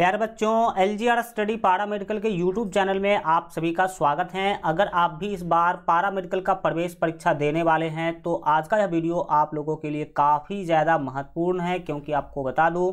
प्यारे बच्चों L G R study paramedical के यूट्यूब चैनल में आप सभी का स्वागत है अगर आप भी इस बार पारा मेडिकल का प्रवेश परीक्षा देने वाले हैं तो आज का यह वीडियो आप लोगों के लिए काफ़ी ज़्यादा महत्वपूर्ण है क्योंकि आपको बता दूं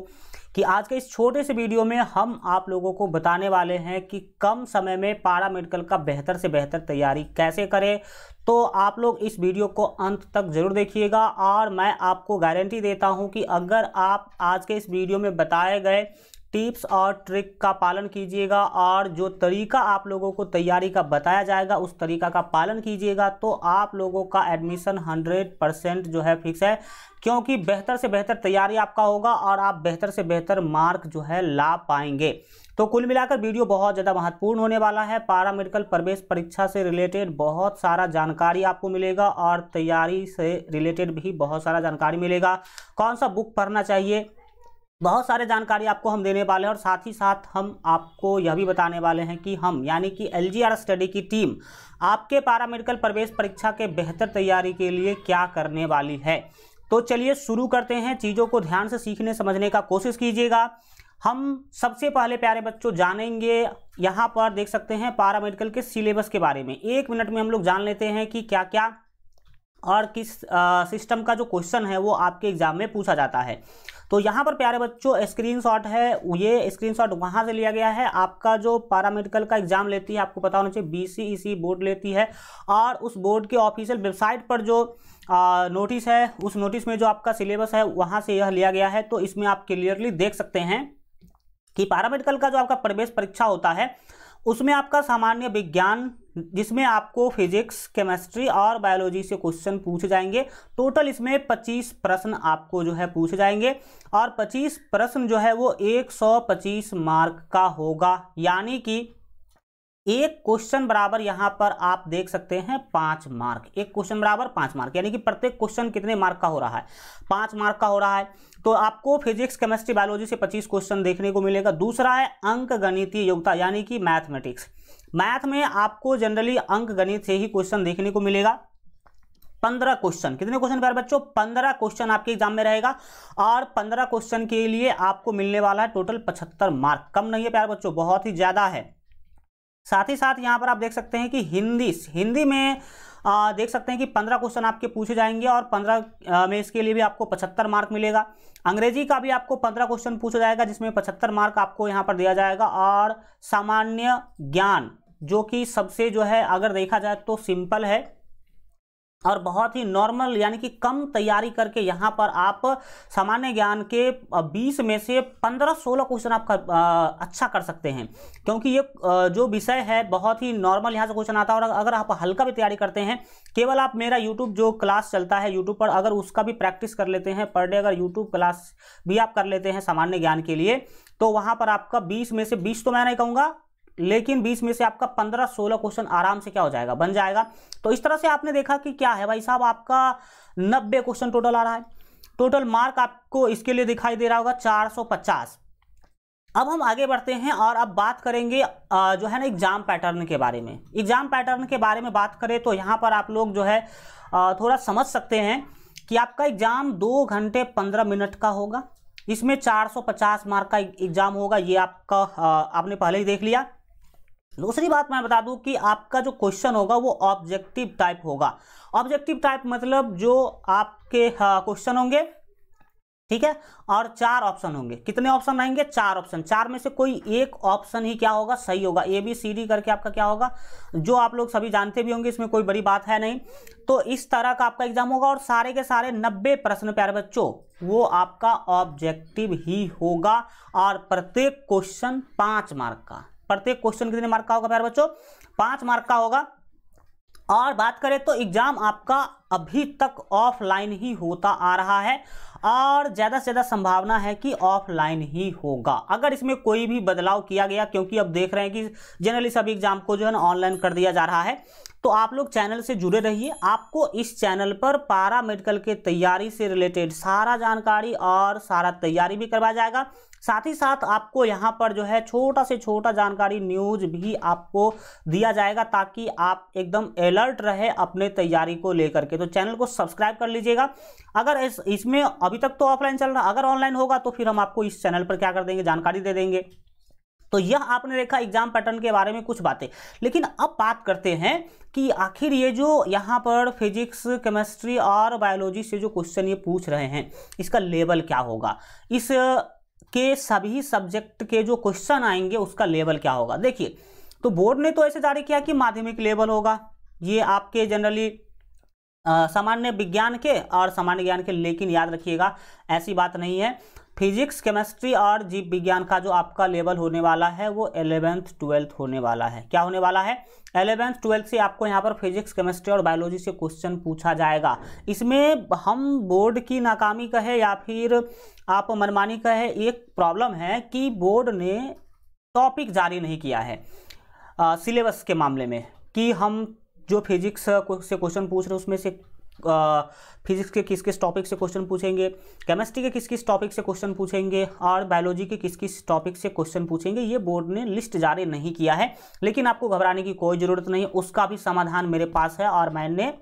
कि आज के इस छोटे से वीडियो में हम आप लोगों को बताने वाले हैं कि कम समय में पारा मेडिकल का बेहतर से बेहतर तैयारी कैसे करें तो आप लोग इस वीडियो को अंत तक जरूर देखिएगा और मैं आपको गारंटी देता हूं कि अगर आप आज के इस वीडियो में बताए गए टिप्स और ट्रिक का पालन कीजिएगा और जो तरीका आप लोगों को तैयारी का बताया जाएगा उस तरीका का पालन कीजिएगा तो आप लोगों का एडमिशन 100 परसेंट जो है फिक्स है क्योंकि बेहतर से बेहतर तैयारी आपका होगा और आप बेहतर से बेहतर मार्क जो है ला पाएंगे तो कुल मिलाकर वीडियो बहुत ज़्यादा महत्वपूर्ण होने वाला है पारा मेडिकल प्रवेश परीक्षा से रिलेटेड बहुत सारा जानकारी आपको मिलेगा और तैयारी से रिलेटेड भी बहुत सारा जानकारी मिलेगा कौन सा बुक पढ़ना चाहिए बहुत सारे जानकारी आपको हम देने वाले हैं और साथ ही साथ हम आपको यह भी बताने वाले हैं कि हम यानी कि एल स्टडी की टीम आपके मेडिकल प्रवेश परीक्षा के बेहतर तैयारी के लिए क्या करने वाली है तो चलिए शुरू करते हैं चीज़ों को ध्यान से सीखने समझने का कोशिश कीजिएगा हम सबसे पहले प्यारे बच्चों जानेंगे यहाँ पर देख सकते हैं पारा मेडिकल के सिलेबस के बारे में एक मिनट में हम लोग जान लेते हैं कि क्या क्या और किस सिस्टम का जो क्वेश्चन है वो आपके एग्जाम में पूछा जाता है तो यहाँ पर प्यारे बच्चों स्क्रीनशॉट है ये स्क्रीनशॉट वहाँ से लिया गया है आपका जो पैरामेडिकल का एग्जाम लेती है आपको पता होना चाहिए बीसीईसी बोर्ड e लेती है और उस बोर्ड के ऑफिशियल वेबसाइट पर जो आ, नोटिस है उस नोटिस में जो आपका सिलेबस है वहाँ से यह लिया गया है तो इसमें आप क्लियरली देख सकते हैं कि पैरामेडिकल का जो आपका प्रवेश परीक्षा होता है उसमें आपका सामान्य विज्ञान जिसमें आपको फिजिक्स केमिस्ट्री और बायोलॉजी से क्वेश्चन पूछे जाएंगे टोटल इसमें 25 प्रश्न आपको जो है पूछे जाएंगे और 25 प्रश्न जो है वो 125 मार्क का होगा यानी कि एक क्वेश्चन बराबर यहां पर आप देख सकते हैं पांच मार्क एक क्वेश्चन बराबर पांच मार्क यानी कि प्रत्येक क्वेश्चन कितने मार्क का हो रहा है पांच मार्क का हो रहा है तो आपको फिजिक्स केमिस्ट्री बायोलॉजी से पच्चीस क्वेश्चन देखने को मिलेगा दूसरा है अंक गणितीय योग्यता यानी कि मैथमेटिक्स मैथ में आपको जनरली अंक गणित से ही क्वेश्चन देखने को मिलेगा पंद्रह क्वेश्चन कितने क्वेश्चन प्यार बच्चों पंद्रह क्वेश्चन आपके एग्जाम में रहेगा और पंद्रह क्वेश्चन के लिए आपको मिलने वाला है टोटल पचहत्तर मार्क कम नहीं है प्यार बच्चों बहुत ही ज़्यादा है साथ ही साथ यहाँ पर आप देख सकते हैं कि हिंदी हिंदी में आ, देख सकते हैं कि पंद्रह क्वेश्चन आपके पूछे जाएंगे और पंद्रह में इसके लिए भी आपको पचहत्तर मार्क मिलेगा अंग्रेजी का भी आपको पंद्रह क्वेश्चन पूछा जाएगा जिसमें पचहत्तर मार्क आपको यहाँ पर दिया जाएगा और सामान्य ज्ञान जो कि सबसे जो है अगर देखा जाए तो सिंपल है और बहुत ही नॉर्मल यानी कि कम तैयारी करके यहाँ पर आप सामान्य ज्ञान के 20 में से 15-16 क्वेश्चन आप कर, आ, अच्छा कर सकते हैं क्योंकि ये जो विषय है बहुत ही नॉर्मल यहाँ से क्वेश्चन आता है और अगर आप हल्का भी तैयारी करते हैं केवल आप मेरा यूट्यूब जो क्लास चलता है यूट्यूब पर अगर उसका भी प्रैक्टिस कर लेते हैं पर डे अगर यूट्यूब क्लास भी आप कर लेते हैं सामान्य ज्ञान के लिए तो वहाँ पर आपका बीस में से बीस तो मैं नहीं कहूँगा लेकिन बीस में से आपका पंद्रह सोलह क्वेश्चन आराम से क्या हो जाएगा बन जाएगा तो इस तरह से आपने देखा कि क्या है भाई साहब आपका नब्बे क्वेश्चन टोटल आ रहा है टोटल मार्क आपको इसके लिए दिखाई दे रहा होगा चार सौ पचास अब हम आगे बढ़ते हैं और अब बात करेंगे जो है ना एग्जाम पैटर्न के बारे में एग्जाम पैटर्न के बारे में बात करें तो यहाँ पर आप लोग जो है थोड़ा समझ सकते हैं कि आपका एग्जाम दो घंटे पंद्रह मिनट का होगा इसमें 450 मार्क का एग्जाम होगा ये आपका आपने पहले ही देख लिया दूसरी बात मैं बता दूं कि आपका जो क्वेश्चन होगा वो ऑब्जेक्टिव टाइप होगा ऑब्जेक्टिव टाइप मतलब जो आपके क्वेश्चन हाँ, होंगे ठीक है और चार ऑप्शन होंगे कितने ऑप्शन आएंगे चार ऑप्शन चार में से कोई एक ऑप्शन ही क्या होगा सही होगा ए बी सी डी करके आपका क्या होगा जो आप लोग सभी जानते भी होंगे इसमें कोई बड़ी बात है नहीं तो इस तरह का आपका एग्जाम होगा और सारे के सारे नब्बे प्रश्न प्यारे बच्चों वो आपका ऑब्जेक्टिव ही होगा और प्रत्येक क्वेश्चन पांच मार्क का प्रत्येक क्वेश्चन कितने मार्क का होगा प्यार बच्चों पांच मार्क का होगा और बात करें तो एग्जाम आपका अभी तक ऑफलाइन ही होता आ रहा है और ज़्यादा से ज़्यादा संभावना है कि ऑफलाइन ही होगा अगर इसमें कोई भी बदलाव किया गया क्योंकि अब देख रहे हैं कि जनरली सभी एग्जाम को जो है ना ऑनलाइन कर दिया जा रहा है तो आप लोग चैनल से जुड़े रहिए आपको इस चैनल पर पारा मेडिकल के तैयारी से रिलेटेड सारा जानकारी और सारा तैयारी भी करवाया जाएगा साथ ही साथ आपको यहाँ पर जो है छोटा से छोटा जानकारी न्यूज भी आपको दिया जाएगा ताकि आप एकदम अलर्ट रहे अपने तैयारी को लेकर के तो चैनल को सब्सक्राइब कर लीजिएगा अगर इस इसमें अभी तक तो ऑफलाइन चल रहा अगर ऑनलाइन होगा तो फिर हम आपको इस चैनल पर क्या कर देंगे जानकारी दे देंगे तो यह आपने देखा एग्जाम पैटर्न के बारे में कुछ बातें लेकिन अब बात करते हैं कि आखिर ये जो यहाँ पर फिजिक्स केमिस्ट्री और बायोलॉजी से जो क्वेश्चन ये पूछ रहे हैं इसका लेवल क्या होगा इस के सभी सब्जेक्ट के जो क्वेश्चन आएंगे उसका लेवल क्या होगा देखिए तो बोर्ड ने तो ऐसे जारी किया कि माध्यमिक लेवल होगा ये आपके जनरली सामान्य विज्ञान के और सामान्य ज्ञान के लेकिन याद रखिएगा ऐसी बात नहीं है फिजिक्स केमिस्ट्री और जीव विज्ञान का जो आपका लेवल होने वाला है वो एलेवेंथ ट्वेल्थ होने वाला है क्या होने वाला है एलेवेंथ ट्वेल्थ से आपको यहाँ पर फिजिक्स केमिस्ट्री और बायोलॉजी से क्वेश्चन पूछा जाएगा इसमें हम बोर्ड की नाकामी कहे या फिर आप मनमानी कहे एक प्रॉब्लम है कि बोर्ड ने टॉपिक जारी नहीं किया है सिलेबस के मामले में कि हम जो फिजिक्स से क्वेश्चन पूछ रहे हैं उसमें से फिजिक्स के किस किस टॉपिक से क्वेश्चन पूछेंगे केमिस्ट्री के किस किस टॉपिक से क्वेश्चन पूछेंगे और बायोलॉजी के किस किस टॉपिक से क्वेश्चन पूछेंगे ये बोर्ड ने लिस्ट जारी नहीं किया है लेकिन आपको घबराने की कोई ज़रूरत नहीं उसका भी समाधान मेरे पास है और मैंने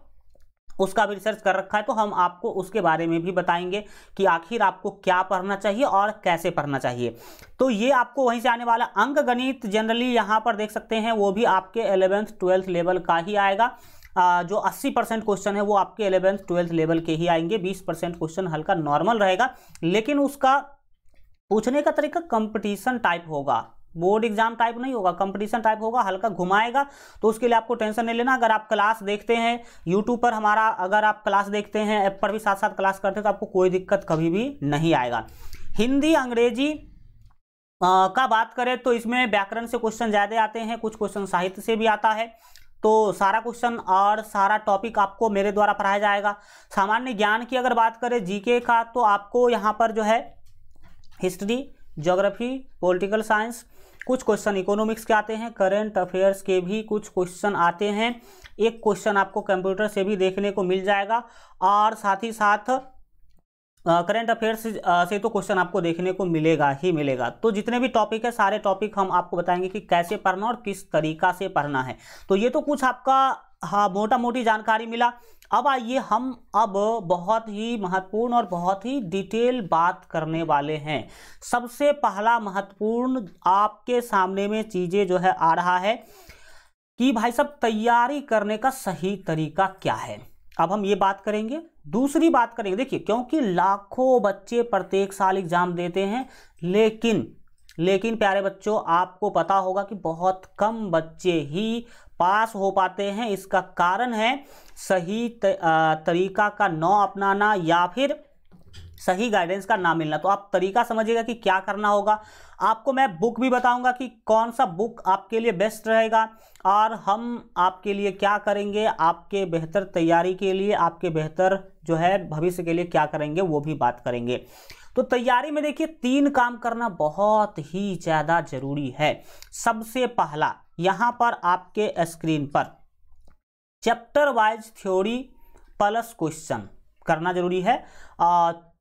उसका भी रिसर्च कर रखा है तो हम आपको उसके बारे में भी बताएंगे कि आखिर आपको क्या पढ़ना चाहिए और कैसे पढ़ना चाहिए तो ये आपको वहीं से आने वाला अंक गणित जनरली यहाँ पर देख सकते हैं वो भी आपके एलेवेंथ ट्वेल्थ लेवल का ही आएगा जो 80 परसेंट क्वेश्चन है वो आपके एलेवेंथ ट्वेल्थ लेवल के ही आएंगे 20 परसेंट क्वेश्चन हल्का नॉर्मल रहेगा लेकिन उसका पूछने का तरीका कंपटीशन टाइप होगा बोर्ड एग्जाम टाइप नहीं होगा कंपटीशन टाइप होगा हल्का घुमाएगा तो उसके लिए आपको टेंशन नहीं लेना अगर आप क्लास देखते हैं यूट्यूब पर हमारा अगर आप क्लास देखते हैं ऐप पर भी साथ साथ क्लास करते हैं तो आपको कोई दिक्कत कभी भी नहीं आएगा हिंदी अंग्रेजी आ, का बात करें तो इसमें व्याकरण से क्वेश्चन ज़्यादा आते हैं कुछ क्वेश्चन साहित्य से भी आता है तो सारा क्वेश्चन और सारा टॉपिक आपको मेरे द्वारा पढ़ाया जाएगा सामान्य ज्ञान की अगर बात करें जीके का तो आपको यहाँ पर जो है हिस्ट्री ज्योग्राफी पॉलिटिकल साइंस कुछ क्वेश्चन इकोनॉमिक्स के आते हैं करंट अफेयर्स के भी कुछ क्वेश्चन आते हैं एक क्वेश्चन आपको कंप्यूटर से भी देखने को मिल जाएगा और साथ ही साथ करंट अफेयर्स से तो क्वेश्चन आपको देखने को मिलेगा ही मिलेगा तो जितने भी टॉपिक है सारे टॉपिक हम आपको बताएंगे कि कैसे पढ़ना और किस तरीका से पढ़ना है तो ये तो कुछ आपका हाँ मोटा मोटी जानकारी मिला अब आइए हम अब बहुत ही महत्वपूर्ण और बहुत ही डिटेल बात करने वाले हैं सबसे पहला महत्वपूर्ण आपके सामने में चीज़ें जो है आ रहा है कि भाई साहब तैयारी करने का सही तरीका क्या है अब हम ये बात करेंगे दूसरी बात करेंगे देखिए क्योंकि लाखों बच्चे प्रत्येक साल एग्जाम देते हैं लेकिन लेकिन प्यारे बच्चों आपको पता होगा कि बहुत कम बच्चे ही पास हो पाते हैं इसका कारण है सही तरीका का नौ अपनाना या फिर सही गाइडेंस का ना मिलना तो आप तरीका समझिएगा कि क्या करना होगा आपको मैं बुक भी बताऊंगा कि कौन सा बुक आपके लिए बेस्ट रहेगा और हम आपके लिए क्या करेंगे आपके बेहतर तैयारी के लिए आपके बेहतर जो है भविष्य के लिए क्या करेंगे वो भी बात करेंगे तो तैयारी में देखिए तीन काम करना बहुत ही ज़्यादा जरूरी है सबसे पहला यहाँ पर आपके स्क्रीन पर chapter wise theory plus question करना जरूरी है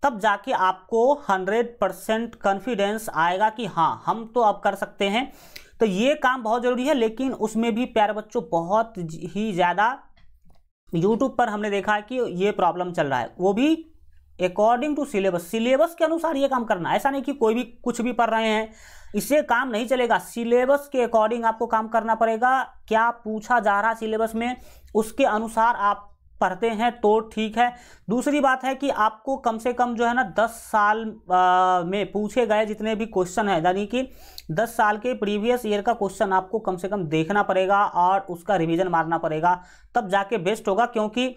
तब जाके आपको 100 परसेंट कॉन्फिडेंस आएगा कि हाँ हम तो अब कर सकते हैं तो ये काम बहुत ज़रूरी है लेकिन उसमें भी प्यारे बच्चों बहुत ही ज़्यादा यूट्यूब पर हमने देखा है कि ये प्रॉब्लम चल रहा है वो भी अकॉर्डिंग टू सिलेबस सिलेबस के अनुसार ये काम करना ऐसा नहीं कि कोई भी कुछ भी पढ़ रहे हैं इससे काम नहीं चलेगा सिलेबस के अकॉर्डिंग आपको काम करना पड़ेगा क्या पूछा जा रहा सिलेबस में उसके अनुसार आप पढ़ते हैं तो ठीक है दूसरी बात है कि आपको कम से कम जो है ना दस साल आ, में पूछे गए जितने भी क्वेश्चन है यानी कि दस साल के प्रीवियस ईयर का क्वेश्चन आपको कम से कम देखना पड़ेगा और उसका रिवीजन मारना पड़ेगा तब जाके बेस्ट होगा क्योंकि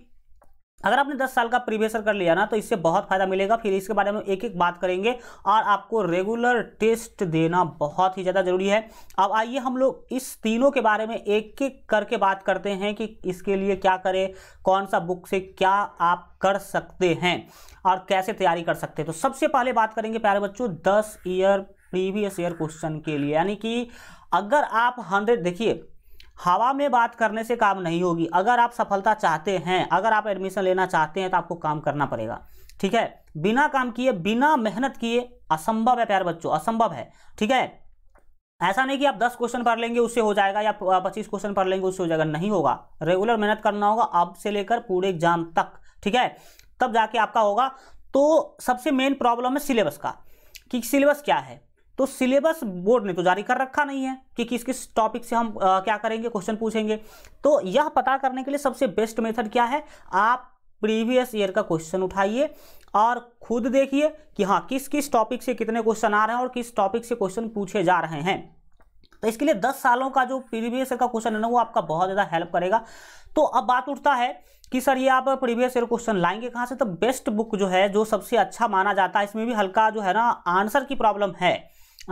अगर आपने 10 साल का प्रिवेशन कर लिया ना तो इससे बहुत फायदा मिलेगा फिर इसके बारे में एक एक बात करेंगे और आपको रेगुलर टेस्ट देना बहुत ही ज़्यादा जरूरी है अब आइए हम लोग इस तीनों के बारे में एक एक करके बात करते हैं कि इसके लिए क्या करें कौन सा बुक से क्या आप कर सकते हैं और कैसे तैयारी कर सकते हैं तो सबसे पहले बात करेंगे प्यारे बच्चों दस ईयर प्रीवियस ईयर क्वेश्चन के लिए यानी कि अगर आप हंड्रेड देखिए हवा में बात करने से काम नहीं होगी अगर आप सफलता चाहते हैं अगर आप एडमिशन लेना चाहते हैं तो आपको काम करना पड़ेगा ठीक है बिना काम किए बिना मेहनत किए असंभव है प्यार बच्चों असंभव है ठीक है ऐसा नहीं कि आप 10 क्वेश्चन पढ़ लेंगे उससे हो जाएगा या 25 क्वेश्चन पढ़ लेंगे उससे हो जाएगा नहीं होगा रेगुलर मेहनत करना होगा अब से लेकर पूरे एग्जाम तक ठीक है तब जाके आपका होगा तो सबसे मेन प्रॉब्लम है सिलेबस का कि सिलेबस क्या है तो सिलेबस बोर्ड ने तो जारी कर रखा नहीं है कि किस किस टॉपिक से हम आ, क्या करेंगे क्वेश्चन पूछेंगे तो यह पता करने के लिए सबसे बेस्ट मेथड क्या है आप प्रीवियस ईयर का क्वेश्चन उठाइए और खुद देखिए कि हाँ किस किस टॉपिक से कितने क्वेश्चन आ रहे हैं और किस टॉपिक से क्वेश्चन पूछे जा रहे हैं तो इसके लिए 10 सालों का जो प्रीवियस ईयर का क्वेश्चन है ना वो आपका बहुत ज़्यादा हेल्प करेगा तो अब बात उठता है कि सर ये आप प्रीवियस ईयर क्वेश्चन लाएंगे कहाँ से तो बेस्ट बुक जो है जो सबसे अच्छा माना जाता है इसमें भी हल्का जो है ना आंसर की प्रॉब्लम है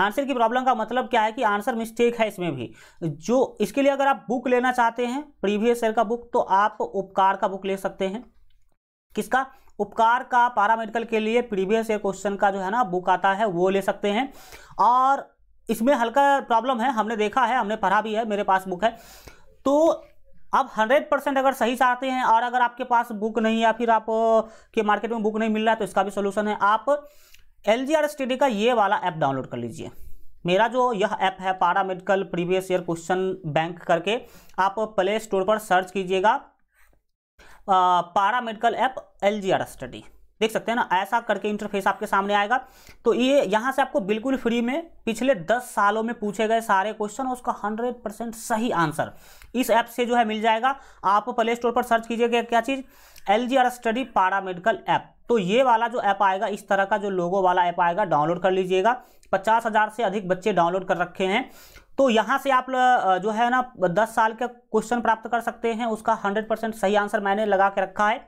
आंसर की प्रॉब्लम का मतलब क्या है कि आंसर मिस्टेक है इसमें भी जो इसके लिए अगर आप बुक लेना चाहते हैं प्रीवियस ईयर का बुक तो आप उपकार का बुक ले सकते हैं किसका उपकार का पारामेडिकल के लिए प्रीवियस ईयर क्वेश्चन का जो है ना बुक आता है वो ले सकते हैं और इसमें हल्का प्रॉब्लम है हमने देखा है हमने पढ़ा भी है मेरे पास बुक है तो आप 100 परसेंट अगर सही चाहते हैं और अगर आपके पास बुक नहीं या फिर आप के मार्केट में बुक नहीं मिल रहा है तो इसका भी सोल्यूशन है आप एल जी आर स्टडी का ये वाला ऐप डाउनलोड कर लीजिए मेरा जो यह ऐप है paramedical previous year question bank करके आप प्ले स्टोर पर सर्च कीजिएगा paramedical app L G R study देख सकते हैं ना ऐसा करके इंटरफेस आपके सामने आएगा तो ये यहाँ से आपको बिल्कुल फ्री में पिछले 10 सालों में पूछे गए सारे क्वेश्चन और उसका 100 परसेंट सही आंसर इस ऐप से जो है मिल जाएगा आप प्ले स्टोर पर सर्च कीजिएगा क्या चीज़ L G R study paramedical app तो ये वाला जो ऐप आएगा इस तरह का जो लोगो वाला ऐप आएगा डाउनलोड कर लीजिएगा पचास हज़ार से अधिक बच्चे डाउनलोड कर रखे हैं तो यहाँ से आप जो है ना दस साल का क्वेश्चन प्राप्त कर सकते हैं उसका हंड्रेड परसेंट सही आंसर मैंने लगा के रखा है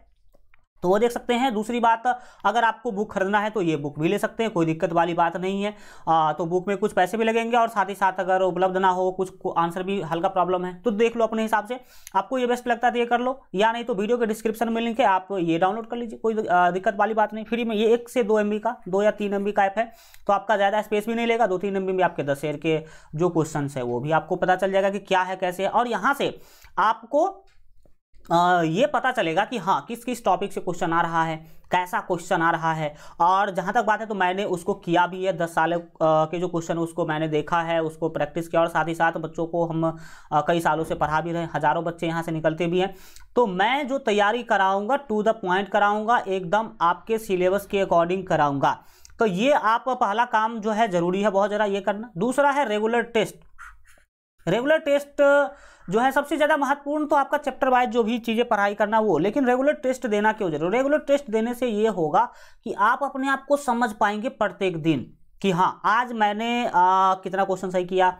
तो वो देख सकते हैं दूसरी बात अगर आपको बुक खरीदना है तो ये बुक भी ले सकते हैं कोई दिक्कत वाली बात नहीं है आ, तो बुक में कुछ पैसे भी लगेंगे और साथ ही साथ अगर उपलब्ध ना हो कुछ आंसर भी हल्का प्रॉब्लम है तो देख लो अपने हिसाब से आपको ये बेस्ट लगता है तो ये कर लो या नहीं तो वीडियो के डिस्क्रिप्शन में लिंक है आप ये डाउनलोड कर लीजिए कोई दिक्कत वाली बात नहीं फ्री में ये एक से दो एम का दो या तीन एम का ऐप है तो आपका ज़्यादा स्पेस भी नहीं लेगा दो तीन एम में आपके दस के जो क्वेश्चन है वो भी आपको पता चल जाएगा कि क्या है कैसे और यहाँ से आपको ये पता चलेगा कि हाँ किस किस टॉपिक से क्वेश्चन आ रहा है कैसा क्वेश्चन आ रहा है और जहाँ तक बात है तो मैंने उसको किया भी है दस साल के जो क्वेश्चन उसको मैंने देखा है उसको प्रैक्टिस किया और साथ ही साथ बच्चों को हम कई सालों से पढ़ा भी रहे हज़ारों बच्चे यहाँ से निकलते भी हैं तो मैं जो तैयारी कराऊंगा टू द पॉइंट कराऊंगा एकदम आपके सिलेबस के अकॉर्डिंग कराऊँगा तो ये आप पहला काम जो है ज़रूरी है बहुत ज़रा ये करना दूसरा है रेगुलर टेस्ट रेगुलर टेस्ट जो है सबसे ज़्यादा महत्वपूर्ण तो आपका चैप्टर वाइज जो भी चीज़ें पढ़ाई करना वो लेकिन रेगुलर टेस्ट देना क्यों जरूर रेगुलर टेस्ट देने से ये होगा कि आप अपने आप को समझ पाएंगे प्रत्येक दिन कि हाँ आज मैंने आ, कितना क्वेश्चन सही किया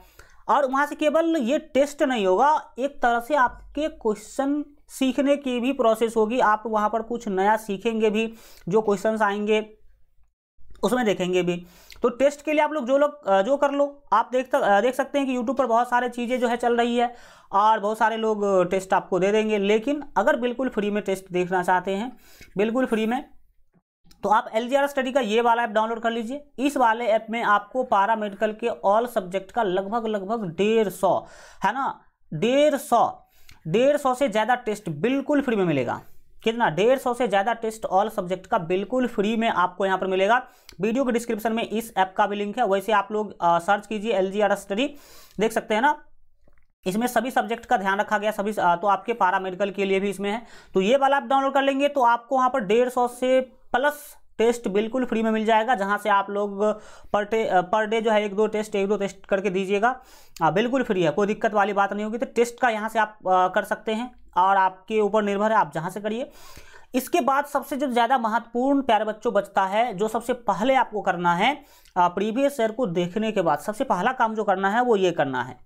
और वहाँ से केवल ये टेस्ट नहीं होगा एक तरह से आपके क्वेश्चन सीखने की भी प्रोसेस होगी आप वहाँ पर कुछ नया सीखेंगे भी जो क्वेश्चन आएंगे उसमें देखेंगे भी तो टेस्ट के लिए आप लोग जो लोग जो कर लो आप देख देख सकते हैं कि यूट्यूब पर बहुत सारे चीज़ें जो है चल रही है और बहुत सारे लोग टेस्ट आपको दे देंगे लेकिन अगर बिल्कुल फ्री में टेस्ट देखना चाहते हैं बिल्कुल फ्री में तो आप एल स्टडी का ये वाला ऐप डाउनलोड कर लीजिए इस वाले ऐप में आपको पारा मेडिकल के ऑल सब्जेक्ट का लगभग लगभग डेढ़ सौ है ना डेढ़ सौ डेढ़ सौ से ज़्यादा टेस्ट बिल्कुल फ्री में मिलेगा कितना डेढ़ सौ से ज़्यादा टेस्ट ऑल सब्जेक्ट का बिल्कुल फ्री में आपको यहाँ पर मिलेगा वीडियो के डिस्क्रिप्शन में इस ऐप का भी लिंक है वैसे आप लोग आ, सर्च कीजिए एल जी आर स्टडी देख सकते हैं ना इसमें सभी सब्जेक्ट का ध्यान रखा गया सभी आ, तो आपके पारा मेडिकल के लिए भी इसमें है तो ये वाला आप डाउनलोड कर लेंगे तो आपको वहाँ पर डेढ़ सौ से प्लस टेस्ट बिल्कुल फ्री में मिल जाएगा जहाँ से आप लोग पर डे पर डे जो है एक दो टेस्ट एक दो टेस्ट करके दीजिएगा बिल्कुल फ्री है कोई दिक्कत वाली बात नहीं होगी तो टेस्ट का यहाँ से आप आ, कर सकते हैं और आपके ऊपर निर्भर है आप जहाँ से करिए इसके बाद सबसे जो ज़्यादा महत्वपूर्ण प्यारे बच्चों बचता है जो सबसे पहले आपको करना है प्रीवियस ईयर को देखने के बाद सबसे पहला काम जो करना है वो ये करना है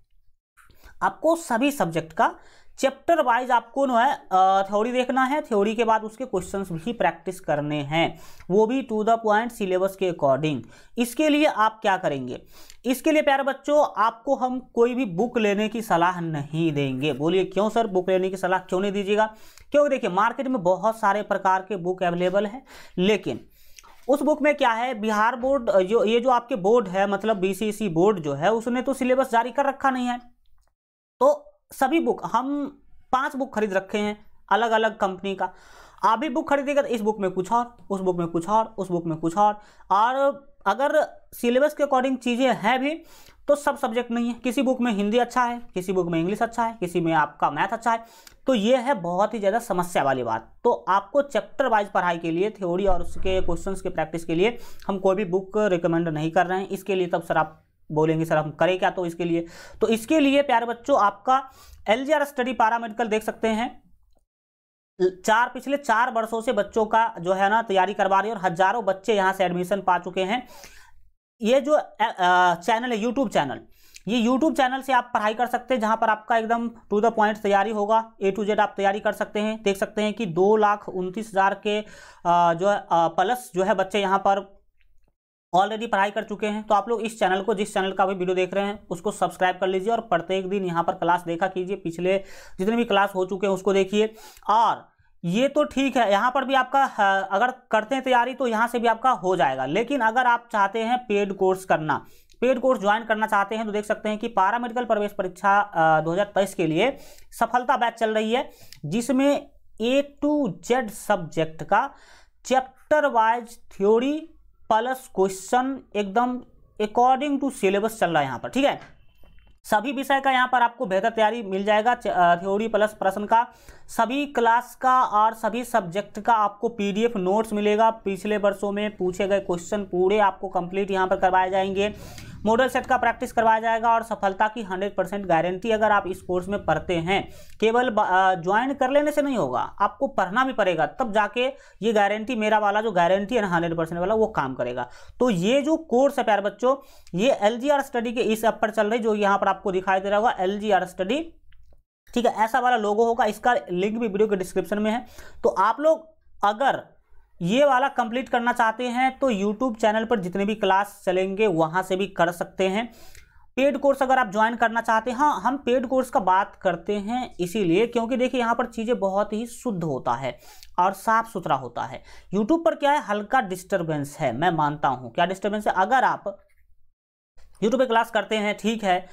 आपको सभी सब्जेक्ट का चैप्टर वाइज आपको जो है थ्योरी देखना है थ्योरी के बाद उसके क्वेश्चंस भी प्रैक्टिस करने हैं वो भी टू द पॉइंट सिलेबस के अकॉर्डिंग इसके लिए आप क्या करेंगे इसके लिए प्यारे बच्चों आपको हम कोई भी बुक लेने की सलाह नहीं देंगे बोलिए क्यों सर बुक लेने की सलाह क्यों नहीं दीजिएगा क्योंकि देखिए मार्केट में बहुत सारे प्रकार के बुक अवेलेबल हैं लेकिन उस बुक में क्या है बिहार बोर्ड जो ये जो आपके बोर्ड है मतलब बी बोर्ड जो है उसने तो सिलेबस जारी कर रखा नहीं है तो सभी बुक हम पांच बुक खरीद रखे हैं अलग अलग कंपनी का आप भी बुक खरीदेगा तो इस बुक में कुछ और उस बुक में कुछ और उस बुक में कुछ और और अगर सिलेबस के अकॉर्डिंग चीज़ें हैं भी तो सब सब्जेक्ट नहीं है किसी बुक में हिंदी अच्छा है किसी बुक में इंग्लिश अच्छा है किसी में आपका मैथ अच्छा है तो ये है बहुत ही ज़्यादा समस्या वाली बात तो आपको चैप्टर वाइज पढ़ाई के लिए थ्योरी और उसके क्वेश्चंस के प्रैक्टिस के लिए हम कोई भी बुक रिकमेंड नहीं कर रहे हैं इसके लिए तब तो सर आप बोलेंगे सर हम करें क्या तो इसके लिए तो इसके लिए प्यारे बच्चों आपका एल स्टडी पैरामेडिकल देख सकते हैं चार पिछले चार वर्षों से बच्चों का जो है ना तैयारी करवा रही है और हजारों बच्चे यहाँ से एडमिशन पा चुके हैं ये जो चैनल है यूट्यूब चैनल ये यूट्यूब चैनल से आप पढ़ाई कर सकते हैं जहाँ पर आपका एकदम टू द पॉइंट तैयारी होगा ए टू जेड आप तैयारी कर सकते हैं देख सकते हैं कि दो लाख उनतीस हज़ार के जो है प्लस जो है बच्चे यहाँ पर ऑलरेडी पढ़ाई कर चुके हैं तो आप लोग इस चैनल को जिस चैनल का भी वीडियो देख रहे हैं उसको सब्सक्राइब कर लीजिए और प्रत्येक दिन यहाँ पर क्लास देखा कीजिए पिछले जितने भी क्लास हो चुके हैं उसको देखिए और ये तो ठीक है यहाँ पर भी आपका हाँ, अगर करते हैं तैयारी तो यहाँ से भी आपका हो जाएगा लेकिन अगर आप चाहते हैं पेड कोर्स करना पेड कोर्स ज्वाइन करना चाहते हैं तो देख सकते हैं कि पारा मेडिकल प्रवेश परीक्षा 2023 के लिए सफलता बैच चल रही है जिसमें ए टू जेड सब्जेक्ट का chapter wise theory plus question एकदम अकॉर्डिंग टू सिलेबस चल रहा है यहाँ पर ठीक है सभी विषय का यहाँ पर आपको बेहतर तैयारी मिल जाएगा थ्योरी प्लस प्रश्न का सभी क्लास का और सभी सब्जेक्ट का आपको पीडीएफ नोट्स मिलेगा पिछले वर्षों में पूछे गए क्वेश्चन पूरे आपको कंप्लीट यहाँ पर करवाए जाएंगे मॉडल सेट का प्रैक्टिस करवाया जाएगा और सफलता की हंड्रेड परसेंट गारंटी अगर आप इस कोर्स में पढ़ते हैं केवल ज्वाइन कर लेने से नहीं होगा आपको पढ़ना भी पड़ेगा तब जाके ये गारंटी मेरा वाला जो गारंटी है ना हंड्रेड परसेंट वाला वो काम करेगा तो ये जो कोर्स है प्यार बच्चों ये एल स्टडी के इस एप पर चल रही जो यहाँ पर आपको दिखाई दे रहा होगा एल स्टडी ठीक है ऐसा वाला लोगो होगा इसका लिंक भी वीडियो के डिस्क्रिप्शन में है तो आप लोग अगर ये वाला कंप्लीट करना चाहते हैं तो यूट्यूब चैनल पर जितने भी क्लास चलेंगे वहाँ से भी कर सकते हैं पेड कोर्स अगर आप ज्वाइन करना चाहते हैं हाँ हम पेड कोर्स का बात करते हैं इसीलिए क्योंकि देखिए यहाँ पर चीज़ें बहुत ही शुद्ध होता है और साफ सुथरा होता है यूट्यूब पर क्या है हल्का डिस्टर्बेंस है मैं मानता हूँ क्या डिस्टर्बेंस है अगर आप यूट्यूब पे क्लास करते हैं ठीक है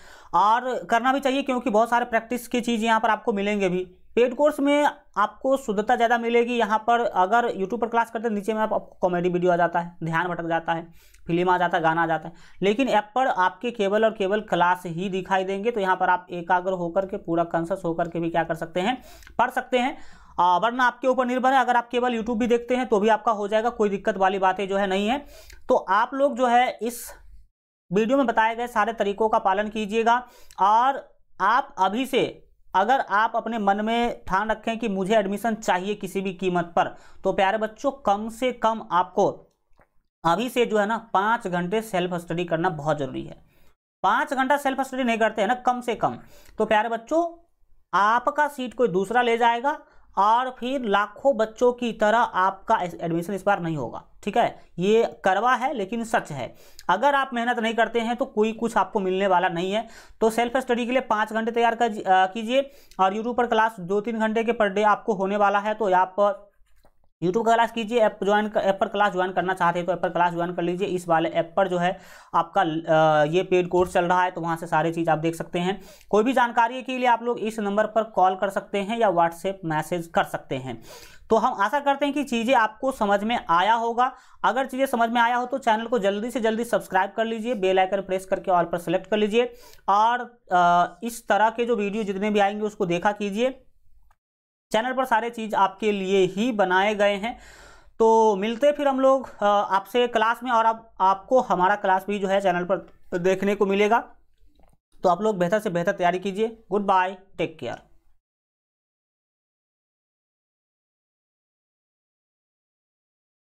और करना भी चाहिए क्योंकि बहुत सारे प्रैक्टिस की चीज़ यहाँ पर आपको मिलेंगे भी पेड कोर्स में आपको शुद्धता ज़्यादा मिलेगी यहाँ पर अगर यूट्यूब पर क्लास करते हैं नीचे में आप, आपको कॉमेडी वीडियो आ जाता है ध्यान भटक जाता है फिल्म आ जाता है गाना आ जाता है लेकिन ऐप पर आपके केवल और केवल क्लास ही दिखाई देंगे तो यहाँ पर आप एकाग्र होकर के पूरा कंसस होकर के भी क्या कर सकते हैं पढ़ सकते हैं वरना आपके ऊपर निर्भर है अगर आप केवल यूट्यूब भी देखते हैं तो भी आपका हो जाएगा कोई दिक्कत वाली बातें जो है नहीं है तो आप लोग जो है इस वीडियो में बताए गए सारे तरीकों का पालन कीजिएगा और आप अभी से अगर आप अपने मन में ठान रखें कि मुझे एडमिशन चाहिए किसी भी कीमत पर तो प्यारे बच्चों कम से कम आपको अभी से जो है ना पाँच घंटे सेल्फ स्टडी करना बहुत ज़रूरी है पाँच घंटा सेल्फ स्टडी नहीं करते हैं ना कम से कम तो प्यारे बच्चों आपका सीट कोई दूसरा ले जाएगा और फिर लाखों बच्चों की तरह आपका एडमिशन इस बार नहीं होगा ठीक है ये करवा है लेकिन सच है अगर आप मेहनत नहीं करते हैं तो कोई कुछ आपको मिलने वाला नहीं है तो सेल्फ स्टडी के लिए पाँच घंटे तैयार कीजिए और यूट्यूब पर क्लास दो तीन घंटे के पर डे आपको होने वाला है तो आप यूट्यूब का क्लास कीजिए ऐप ज्वाइन ऐप पर क्लास ज्वाइन करना चाहते हैं तो ऐप पर क्लास ज्वाइन कर लीजिए इस वाले ऐप पर जो है आपका ये पेड कोर्स चल रहा है तो वहाँ से सारी चीज़ आप देख सकते हैं कोई भी जानकारी के लिए आप लोग इस नंबर पर कॉल कर सकते हैं या व्हाट्सएप मैसेज कर सकते हैं तो हम आशा करते हैं कि चीज़ें आपको समझ में आया होगा अगर चीज़ें समझ में आया हो तो चैनल को जल्दी से जल्दी सब्सक्राइब कर लीजिए बेल आइकन प्रेस करके ऑल पर सेलेक्ट कर लीजिए और इस तरह के जो वीडियो जितने भी आएंगे उसको देखा कीजिए चैनल पर सारे चीज़ आपके लिए ही बनाए गए हैं तो मिलते फिर हम लोग आपसे क्लास में और आप, आपको हमारा क्लास भी जो है चैनल पर देखने को मिलेगा तो आप लोग बेहतर से बेहतर तैयारी कीजिए गुड बाय टेक केयर